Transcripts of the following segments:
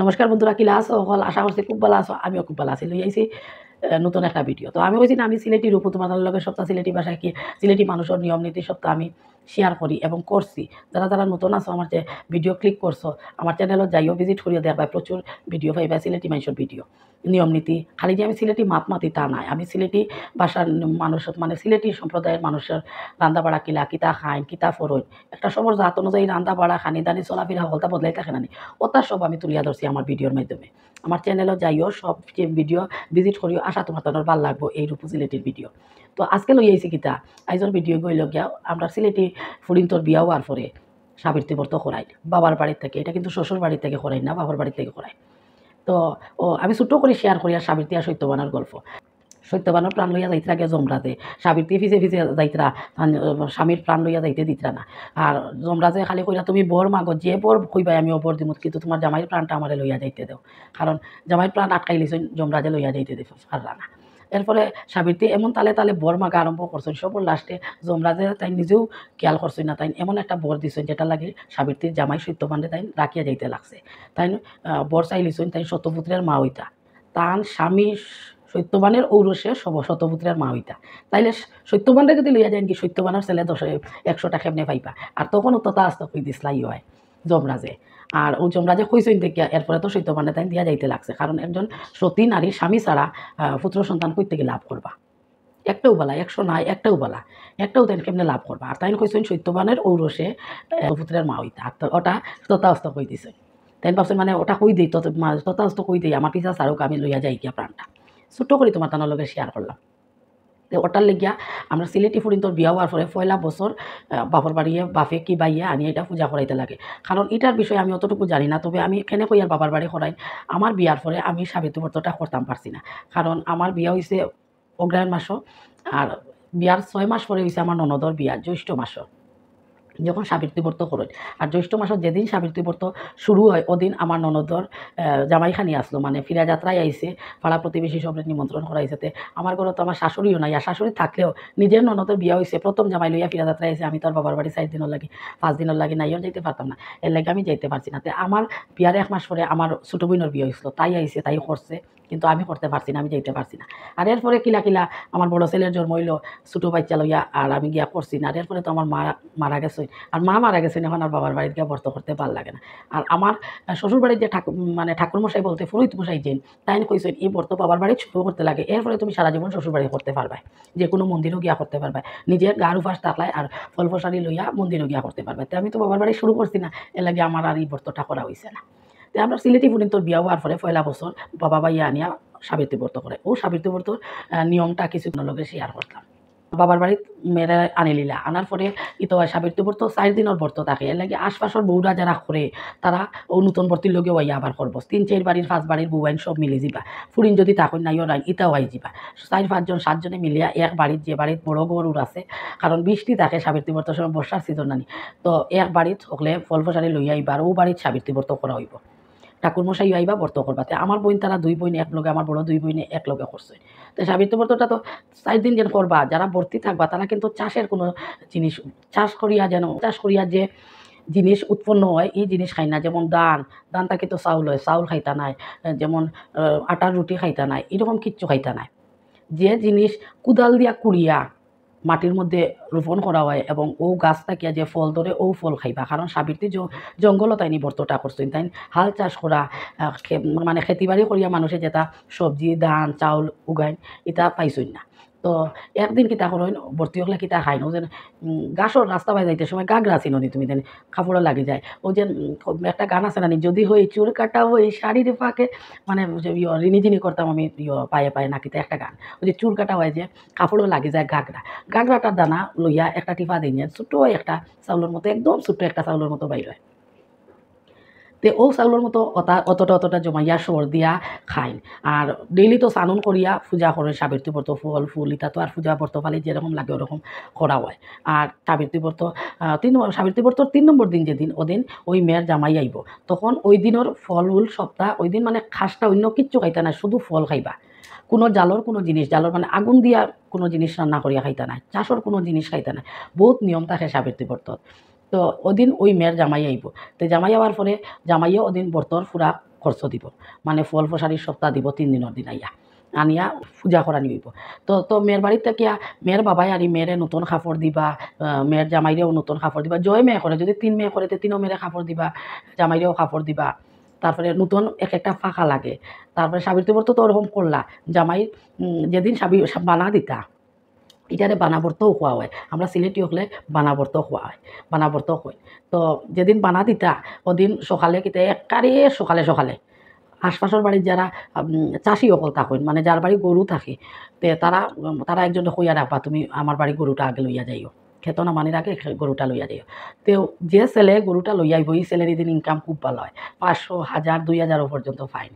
নমস্কার বন্ধুরা কিলা আসো হল আশা করছি খুব ভালো আসো আমিও খুব ভালো আছি লই আইছি নতুন একটা ভিডিও তো আমি বলছি না আমি সিলেটি রূপ তোমাদের লগে সপ্তাহ সিলেটি ভাষায় কি সিলেটি মানুষের নিয়ম নীতি সপ্তাহ আমি শেয়ার করি এবং করছি যারা যারা নতুন আছো আমার যে ভিডিও ক্লিক করছো আমার চ্যানেলও যাইও ভিজিট দেওয়া দেখবা প্রচুর ভিডিও পাইবা সিলেটি মানুষের ভিডিও নিয়ম নীতি খালি যে আমি সিলেটি মাপ মাতি তা নাই আমি সিলেটি ভাষার মানুষ মানে সিলেটি সম্প্রদায়ের মানুষের রান্দা বাড়া কিলা কিতা খাইন কিতা ফরইন একটা সবর জাত অনুযায়ী রান্দা বাড়া খানি দানি চলাফেরা হলতা বদলাই থাকে না ওটা সব আমি তুলিয়া ধরছি আমার ভিডিওর মাধ্যমে আমার চ্যানেলও যাইও সব ভিডিও ভিজিট করিও আশা তোমার তোমার ভাল লাগবো এইরূপ সিলেটির ভিডিও তো আজকে লই আইছি কিতা আইজর ভিডিও গইলগিয়া গিয়া আমরা সিলেটি ফুরিন তোর বিয়া হওয়ার পরে স্বামীর ব্রত করাই বাবার বাড়ির থেকে এটা কিন্তু শ্বশুর বাড়ির থেকে করাই না বাবার বাড়ির থেকে করাই তো ও আমি ছোট্ট করে শেয়ার করি আর স্বামীর তিয়া সত্যবানার গল্প সত্যবানর প্রাণ লইয়া যাইতরা গে জমরাজে স্বামীর তিয়ে ফিজে ফিজে যাইতরা স্বামীর প্রাণ লইয়া যাইতে দিতরা না আর জমরাজে খালি কইরা তুমি বর মাগত যে বর কইবাই আমি অবর দিমত কিন্তু তোমার জামাইয়ের প্রাণটা আমারে লইয়া যাইতে দেও কারণ জামাইয়ের প্রাণ আটকাই আটকাইলেছ জমরাজে লইয়া যাইতে দেব আর রানা এরপরে সাবিত্রী এমন তালে তালে বর মাকে আরম্ভ করছেন সবর লাস্টে জমরাজে তাই নিজেও খেয়াল করছেন না তাই এমন একটা বর দিছেন যেটা লাগে সাবিত্রীর জামাই সত্যবান্ডে তাই রাখিয়া যাইতে লাগছে তাই বর চাইলিছেন তাই সত্যপুত্রের মা ওইটা তান স্বামী সত্যবানের ঔরসে সব শতপুত্রের মা হইতা তাইলে সত্যবানরা যদি লইয়া যায় কি সত্যবানের ছেলে দশ একশোটা খেমনে পাইবা আর তখন তো তা আস্তে কই দিস হয় যমরাজে আর ও যমরাজে হইসইন থেকে এরপরে তো সৈত্য মানে তাই দিয়া যাইতে লাগছে কারণ একজন সতী নারী স্বামী ছাড়া পুত্র সন্তান কই গিয়ে লাভ করবা একটাও বলা একশো নাই একটাও বলা একটাও তাই কেমনে লাভ করবা আর তাই কইসেন সৈত্যবানের ঔরসে পুত্রের মা হইতা আর ওটা তথাস্ত কই দিছে তাই ভাবছেন মানে ওটা কই দিই তথাস্ত কই দিই আমার পিছা সারুক আমি লইয়া যাই গিয়া প্রাণটা ছোট্ট করে তোমার তানোর লগে শেয়ার করলাম ওটার লেগিয়া আমরা সিলেটি ফুরিন্তর বিয়া হওয়ার পরে পয়লা বছর বাপর বাড়িয়ে বাপে কি বাইয়ে আনি এটা পূজা করাইতে লাগে কারণ এটার বিষয়ে আমি অতটুকু জানি না তবে আমি কেন কই আর বাবার বাড়ি করাই আমার বিয়ার পরে আমি সাবিত্রী ব্রতটা করতাম পারছি না কারণ আমার বিয়া হয়েছে অগ্রায়ণ মাসও আর বিয়ার ছয় মাস পরে হয়েছে আমার ননদর বিয়া জ্যৈষ্ঠ মাসও যখন সাবিত্রী ব্রত আর জ্যৈষ্ঠ মাসে যেদিন সাবিত্রী ব্রত শুরু হয় ওদিন আমার ননদর জামাইখানি আসলো মানে ফিরা যাত্রায় আইসে পাড়া প্রতিবেশী সবরে নিমন্ত্রণ করাইছে আমার ঘরে তো আমার শাশুড়িও নাই আর শাশুড়ি থাকলেও নিজের ননদের বিয়া হয়েছে প্রথম জামাই লইয়া ফিরা যাত্রায় আইসে আমি তো আর বাবার বাড়ি চার দিনের লাগে পাঁচ দিনের লাগে নাইও যাইতে পারতাম না এর লাগে আমি যাইতে পারছি না তো আমার বিয়ার এক মাস পরে আমার ছোটো বোনের বিয়ে হয়েছিল তাই আইসে তাই করছে কিন্তু আমি করতে পারছি না আমি যাইতে পারছি না আর এরপরে কিলা কিলা আমার বড় ছেলের জন্ম হইলো ছোটো বাচ্চা লইয়া আর আমি গিয়া করছি না আর এরপরে তো আমার মা মারা গেছে আর মা মারা গেছেন এখন আর বাবার বাড়িতে গিয়ে বর্ত করতে ভালো লাগে না আর আমার শ্বশুর বাড়ির যে ঠাকুর মানে ঠাকুরমশাই বলতে ফুরুত মশাই যেন তাই কইছেন এই বর্ত বাবার বাড়ি শুরু করতে লাগে এরপরে তুমি সারা জীবন শ্বশুর বাড়ি করতে পারবে যে কোনো মন্দিরও গিয়া করতে পারবে নিজের গার উপাস থাকলায় আর ফল ফসারি লইয়া মন্দিরও গিয়া করতে পারবে তো আমি তো বাবার বাড়ি শুরু করছি না এর লাগে আমার আর এই বর্ত করা হয়েছে না তো আমরা সিলেটি তোর বিয়া হওয়ার ফলে পয়লা বছর বাবা বাইয়া আনিয়া সাবিত্রী ব্রত করে ও সাবিত্রী ব্রত নিয়মটা কিছু লোকের শেয়ার করতাম বাবার বাড়ি মেরে আনি লিলা আনার পরে ইতো সাবির তো বর্ত চার দিনের বর্ত থাকে এর লাগে আশপাশের বৌরা যারা করে তারা ও নতুন বর্তির লগে ওই আবার করবো তিন চার বাড়ির পাঁচ বাড়ির বৌ সব মিলে যাবা ফুরিন যদি তাকন নাই ওরাইন ইতাও আই যাবা চার পাঁচজন সাতজনে মিলিয়া এক বাড়ির যে বাড়ির বড় গরুর আছে কারণ বৃষ্টি থাকে সাবিত্রী বর্তর সময় বর্ষার সিজন নানি তো এক বাড়িত হকলে ফল ফসারি লইয়া আইবার ও বাড়ির সাবিত্রী বর্ত করা হইব ঠাকুরমশাই আইবা বর্ত করবাতে আমার বোন তারা দুই বোন একলগে আমার বড় দুই বোন একলগে করছে তো সাবিত্র ব্রতটা তো চার দিন যেন করবা যারা ভর্তি থাকবা তারা কিন্তু চাষের কোনো জিনিস চাষ করিয়া যেন চাষ করিয়া যে জিনিস উৎপন্ন হয় এই জিনিস খাই না যেমন দান দানটা কিন্তু চাউল হয় চাউল খাইতা নাই যেমন আটার রুটি খাইতা নাই এরকম কিচ্ছু খাইতা নাই যে জিনিস কুদাল দিয়া কুড়িয়া মাটির মধ্যে রোপণ করা হয় এবং ও গাছ থাকিয়া যে ফল ধরে ও ফল খাইবা কারণ সাবিত্রী জঙ্গল তাই নিবর্তটা করছেন তাই হাল চাষ করা মানে খেতিবাড়ি করিয়া মানুষে যেটা সবজি ধান চাউল উগায় এটা পাইছই না তো একদিন কিতা করইন ভর্তি হলে কিতা ও যেন গাছর রাস্তা বাই যাইতে সময় গা গ্রাসি নদী তুমি যেন কাপড়ও লাগে যায় ও যে একটা গান আছে না যদি হই চুল কাটা হই শাড়ির ফাঁকে মানে রিনিজিনি করতাম আমি ইয় পায়ে পায়ে নাকিতে একটা গান ওই যে চুল কাটা হয় যে কাপড়ও লাগে যায় ঘাগরা ঘাগরাটার দানা লইয়া একটা টিফা দিন ছোটো একটা চাউলের মতো একদম ছোট্ট একটা চাউলের মতো বাইর হয় তে ও চাউলের মতো অতটা অতটা জমাইয়া সর দিয়া খাইন আর ডেইলি তো সানুন করিয়া পূজা করে সাবিত্রী ব্রত ফল ফুল ইতা তো আর পূজা ব্রত পালে যেরকম লাগে ওরকম করা হয় আর সাবিত্রী ব্রত তিন সাবিত্রী ব্রতর তিন নম্বর দিন যেদিন ওদিন ওই মেয়ের জামাই আইব তখন ওই দিনের ফল উল সপ্তাহ ওই দিন মানে খাসটা অন্য কিচ্ছু খাইতা না শুধু ফল খাইবা কোনো জালর কোনো জিনিস জালর মানে আগুন দিয়া কোনো জিনিস রান্না করিয়া খাইতা নাই চাষর কোনো জিনিস খাইতা নাই বহুত নিয়ম থাকে সাবিত্রী ব্রতত তো ওদিন ওই মেয়ের জামাই আইব তো জামাই আওয়ার পরে জামাইও ওদিন বর্তর ফুরা খরচ দিব মানে ফল প্রসারির সপ্তাহ দিব তিন দিনের দিন আইয়া আনিয়া পূজা করা নিব তো তো মেয়ের বাড়ির থেকে মেয়ের বাবাই আনি মেয়েরে নতুন কাপড় দিবা মেয়ের জামাইরেও নতুন কাপড় দিবা জয় মেয়ে করে যদি তিন মেয়ে করে তো তিনও মেয়েরে কাপড় দিবা জামাইরেও কাপড় দিবা তারপরে নতুন এক একটা ফাঁকা লাগে তারপরে সাবির তো তো ওরকম করলা জামাই যেদিন সাবি বানা দিতা এটারে বানাবর্ত খোয়া হয় আমরা সিলেটি হলে বানাবর্ত খোয়া হয় বানাবর্ত হয় তো যেদিন বানা দিতা ওদিন সকালে কিতা একারে সকালে সকালে আশপাশের বাড়ির যারা চাষি অকল থাকুন মানে যার বাড়ি গরু থাকে তে তারা তারা একজন হইয়া রাখবা তুমি আমার বাড়ি গরুটা আগে লইয়া যাইও খেত না মানে রাখে গরুটা লইয়া যাইও তো যে ছেলে গরুটা লইয়া বই এই ছেলের এদিন ইনকাম খুব ভালো হয় পাঁচশো হাজার দুই হাজারও পর্যন্ত ফাইন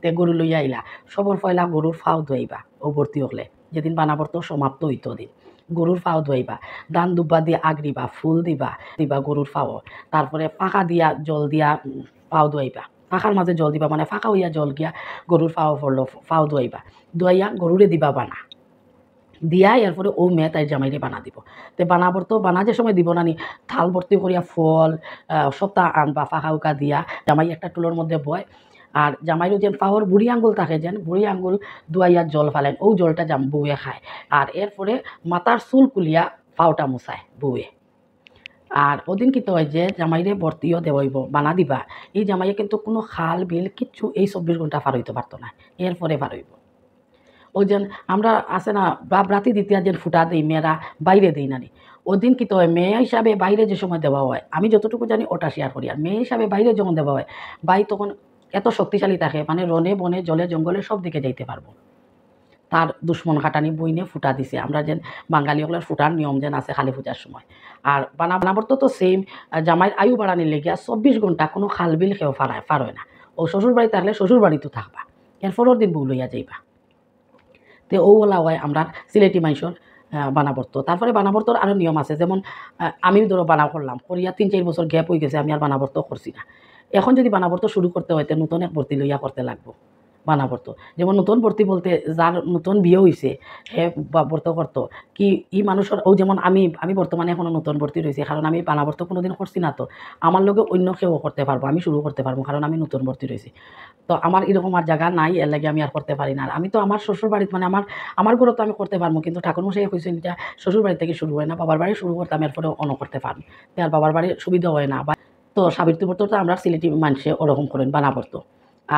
তে গরু লইয়া আইলা সবর ফয়লা গরুর ফাও ধুইবা ও ভর্তি হলে যেদিন বানাবর তো সমাপ্ত হইতো দিন গরুর পাও ধোয়াইবা দান দুব্বা দিয়ে আগরিবা ফুল দিবা দিবা গরুর পাও তারপরে পাকা দিয়া জল দিয়া পাও ধোয়াইবা পাখার মাঝে জল দিবা মানে ফাঁকা হইয়া জল গিয়া গরুর পাও পড়লো পাও ধোয়াইবা ধোয়াইয়া গরুরে দিবা বানা দিয়া এরপরে ও মেয়ে তাই জামাইরে বানা দিব তে বানাবর তো বানা যে সময় দিব না নি থাল ভর্তি করিয়া ফল সপ্তাহ আনবা ফাঁকা উকা দিয়া জামাই একটা টুলোর মধ্যে বয় আর জামাইরও যে পাওয়ার বুড়ি আঙ্গুল থাকে যেন বুড়ি আঙ্গুল দুয়াইয়ার জল ফালেন ও জলটা জাম বউয়ে খায় আর এরপরে মাথার চুল কুলিয়া পাওটা মুছায় বউয়ে আর ওদিন কিন্তু হয় যে জামাইরে বর্তিও দেওয়াইব বানা দিবা এই জামাইয়ে কিন্তু কোনো খাল বিল কিচ্ছু এই চব্বিশ ঘন্টা পার হইতে পারতো না এরপরে ফার হইব ওই যেন আমরা আছে না বাপ রাতি দ্বিতীয় যেন ফুটা দিই মেয়েরা বাইরে দিই না ওদিন কি তো হয় মেয়ে হিসাবে বাইরে যে সময় দেওয়া হয় আমি যতটুকু জানি ওটা শেয়ার করি আর মেয়ে হিসাবে বাইরে যখন দেওয়া হয় বাই তখন এত শক্তিশালী থাকে মানে রনে বনে জলে জঙ্গলে সব দিকে যাইতে পারবো তার দুশ্মন খাটানি বইনে ফুটা দিছে আমরা যেন বাঙালি ওগুলোর ফুটার নিয়ম যেন আছে খালি পূজার সময় আর বানা বানাবর তো সেম জামাইয়ের আয়ু বাড়ানির লেগিয়া চব্বিশ ঘন্টা কোনো খাল বিল খেয়েও ফারায় ফারয় না ও শ্বশুর বাড়ি থাকলে শ্বশুর বাড়িতেও থাকবা এরপরের দিন বউ লইয়া যাইবা তে ও ওলা হয় আমরা সিলেটি মাইসর বানাবর্ত তারপরে বানাবর্তর আরও নিয়ম আছে যেমন আমি ধরো বানা করলাম করিয়া তিন চার বছর গ্যাপ হয়ে গেছে আমি আর বানাবর্ত করছি না এখন যদি বানাবর্ত শুরু করতে হয় নতুন এক ভর্তি লইয়া করতে লাগবো বানাবর্ত যেমন নতুন ভর্তি বলতে যার নতুন বিয়ে হয়েছে হে বর্ত করতো কি ই মানুষের ও যেমন আমি আমি বর্তমানে এখনও নতুন ভর্তি রয়েছি কারণ আমি বানাবর্ত কোনো দিন করছি না তো আমার লোকে অন্য কেউ করতে পারবো আমি শুরু করতে পারবো কারণ আমি নতুন ভর্তি রয়েছি তো আমার এরকম আর জায়গা নাই এর লাগে আমি আর করতে পারি না আর আমি তো আমার শ্বশুর বাড়িতে মানে আমার আমার ঘরে তো আমি করতে পারবো কিন্তু ঠাকুরমশাই কইছেন এটা শ্বশুর বাড়ি থেকে শুরু হয় না বাবার বাড়ি শুরু করতে আমি এরপরে অন করতে পারবো আর বাবার বাড়ি সুবিধা হয় না বা তো সাবির ব্রত তো আমরা সিলেটি মানুষে ওরকম করেন বানাবর তো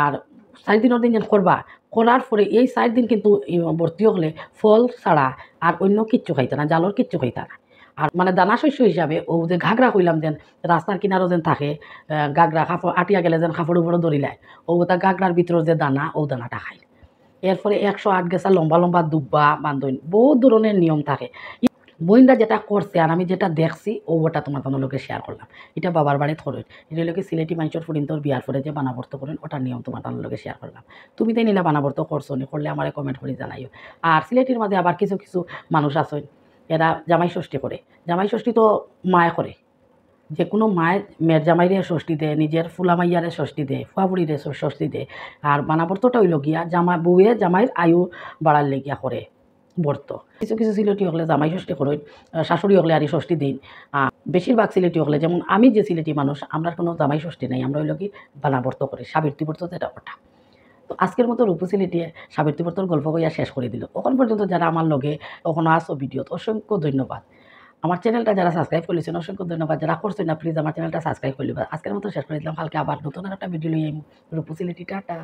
আর চার দিনের দিন করবা করার পরে এই চার দিন কিন্তু ভর্তি হলে ফল ছাড়া আর অন্য কিচ্ছু খাইত না জালর কিচ্ছু খাইত না আর মানে দানা শস্য হিসাবে ও যে ঘাগরা হইলাম যেন রাস্তার কিনারও যেন থাকে গাগরা খাফড় আটিয়া গেলে যেন খাফড় উপরে দরিলায় ও তা গাগরার ভিতরে যে দানা ও দানাটা খায় এরপরে একশো আট গেছা লম্বা লম্বা দুব্বা বান্ধন বহু ধরনের নিয়ম থাকে বইনরা যেটা করছে আর আমি যেটা দেখছি ও ওটা তোমার কোনো লোকে শেয়ার করলাম এটা বাবার বাড়ি হরই এটা লোকে সিলেটি মাইশোর ফুটিন তোর বিয়ার পরে যে বানাবর্ত করেন ওটার নিয়ম তোমার কোনো লোকে শেয়ার করলাম তুমি তাই নিলা বানাবর্ত করছো নি করলে আমার কমেন্ট করে জানাইও আর সিলেটির মাঝে আবার কিছু কিছু মানুষ আছেন এরা জামাই ষষ্ঠী করে জামাই ষষ্ঠী তো মায় করে যে কোনো মায়ের মেয়ের জামাইরে ষষ্ঠী দেয় নিজের ফুলামাইয়ারে ষষ্ঠী দেয় ফুয়াবুড়িরে ষষ্ঠী দেয় আর বানাবর্তটা ওই গিয়া জামা বউয়ে জামাইয়ের আয়ু বাড়ার লেগিয়া করে বর্ত কিছু কিছু সিলেটি হলে জামাই ষষ্ঠী করে শাশুড়ি হলে আর ষষ্ঠী দিন বেশিরভাগ সিলেটি হলে যেমন আমি যে সিলেটি মানুষ আমরা কোনো জামাই ষষ্ঠী নেই আমরা ওই কি বানা বর্ত করি সাবিত্রী বর্ত যেটা ওটা তো আজকের মতো রূপশিলিটিয়ে সাবিত্রী বর্তর গল্প করিয়া শেষ করে দিল ওখান পর্যন্ত যারা আমার লগে কখনো আসো তো অসংখ্য ধন্যবাদ আমার চ্যানেলটা যারা সাবস্ক্রাইব করেছেন অসংখ্য ধন্যবাদ যারা করছেন না প্লিজ আমার চ্যানেলটা সাবস্ক্রাইব করলে আজকের মতো শেষ করে দিলাম কালকে আবার নতুন একটা ভিডিও নিয়ে টাটা